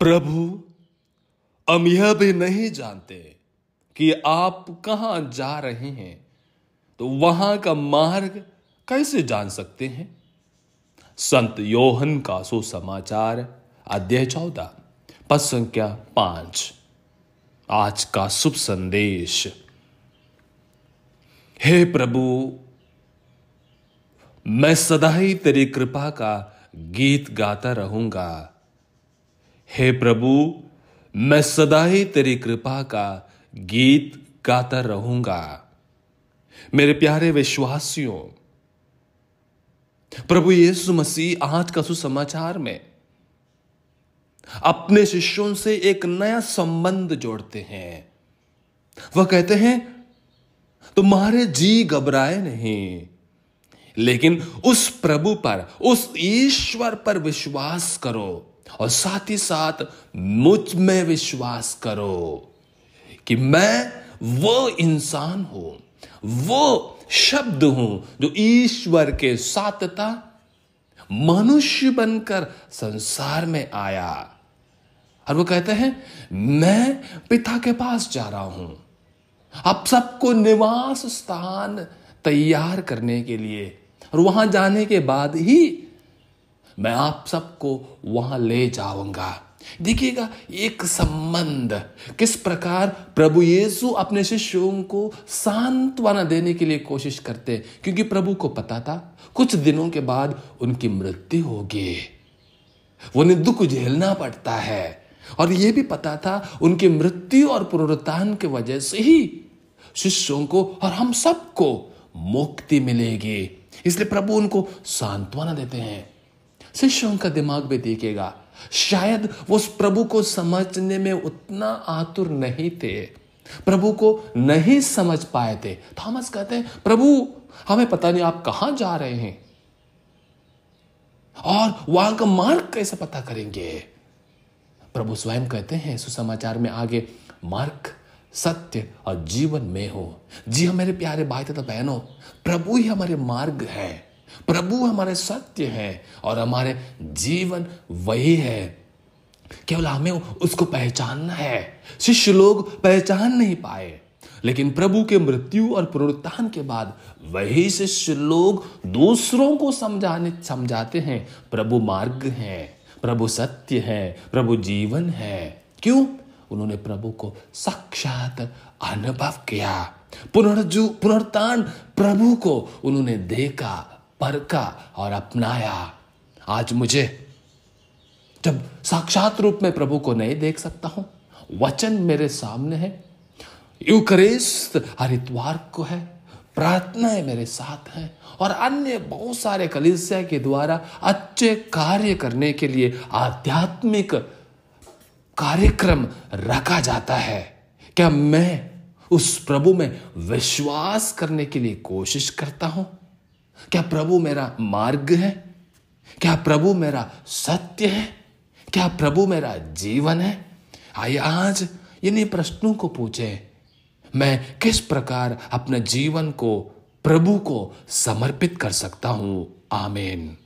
प्रभु हम यह भी नहीं जानते कि आप कहां जा रहे हैं तो वहां का मार्ग कैसे जान सकते हैं संत योहन का सुसमाचार अध्याय चौदह पद संख्या पांच आज का शुभ संदेश हे प्रभु मैं सदा ही तेरी कृपा का गीत गाता रहूंगा हे प्रभु मैं सदा ही तेरी कृपा का गीत गाता रहूंगा मेरे प्यारे विश्वासियों प्रभु यीशु मसीह आज का सुसमाचार में अपने शिष्यों से एक नया संबंध जोड़ते हैं वह कहते हैं तुम्हारे जी घबराए नहीं लेकिन उस प्रभु पर उस ईश्वर पर विश्वास करो और साथ ही साथ मुझ में विश्वास करो कि मैं वो इंसान हूं वो शब्द हूं जो ईश्वर के सातता मनुष्य बनकर संसार में आया और वो कहते हैं मैं पिता के पास जा रहा हूं आप सबको निवास स्थान तैयार करने के लिए और वहां जाने के बाद ही मैं आप सबको वहां ले जाऊंगा देखिएगा एक संबंध किस प्रकार प्रभु येसु अपने शिष्यों को सांत्वना देने के लिए कोशिश करते क्योंकि प्रभु को पता था कुछ दिनों के बाद उनकी मृत्यु होगी उन्हें दुख झेलना पड़ता है और यह भी पता था उनकी मृत्यु और पुनरुत्थान की वजह से ही शिष्यों को और हम सबको मुक्ति मिलेगी इसलिए प्रभु उनको सांत्वना देते हैं शिष्यों का दिमाग भी देखेगा शायद वो उस प्रभु को समझने में उतना आतुर नहीं थे प्रभु को नहीं समझ पाए थे थॉमस कहते हैं प्रभु हमें पता नहीं आप कहां जा रहे हैं और वहां का मार्ग कैसे पता करेंगे प्रभु स्वयं कहते हैं सुसमाचार में आगे मार्ग सत्य और जीवन में हो जी हमारे प्यारे भाई तथा बहनों प्रभु ही हमारे मार्ग हैं प्रभु हमारे सत्य है और हमारे जीवन वही है केवल हमें उसको पहचानना है शिष्य लोग पहचान नहीं पाए लेकिन प्रभु के मृत्यु और पुनरुत्थान के बाद वही शिष्य लोग दूसरों को समझाने समझाते हैं प्रभु मार्ग है प्रभु सत्य है प्रभु जीवन है क्यों उन्होंने प्रभु को साक्षात अनुभव किया पुनर्जु पुनर्तान प्रभु को उन्होंने देखा परखा और अपनाया आज मुझे जब साक्षात रूप में प्रभु को नहीं देख सकता हूं वचन मेरे सामने है यूकरेस्ट हरिद्वार को है प्रार्थनाएं मेरे साथ हैं और अन्य बहुत सारे कलिसिया के द्वारा अच्छे कार्य करने के लिए आध्यात्मिक कार्यक्रम रखा जाता है क्या मैं उस प्रभु में विश्वास करने के लिए कोशिश करता हूं क्या प्रभु मेरा मार्ग है क्या प्रभु मेरा सत्य है क्या प्रभु मेरा जीवन है आइए आज इन्हीं प्रश्नों को पूछे मैं किस प्रकार अपने जीवन को प्रभु को समर्पित कर सकता हूं आमेन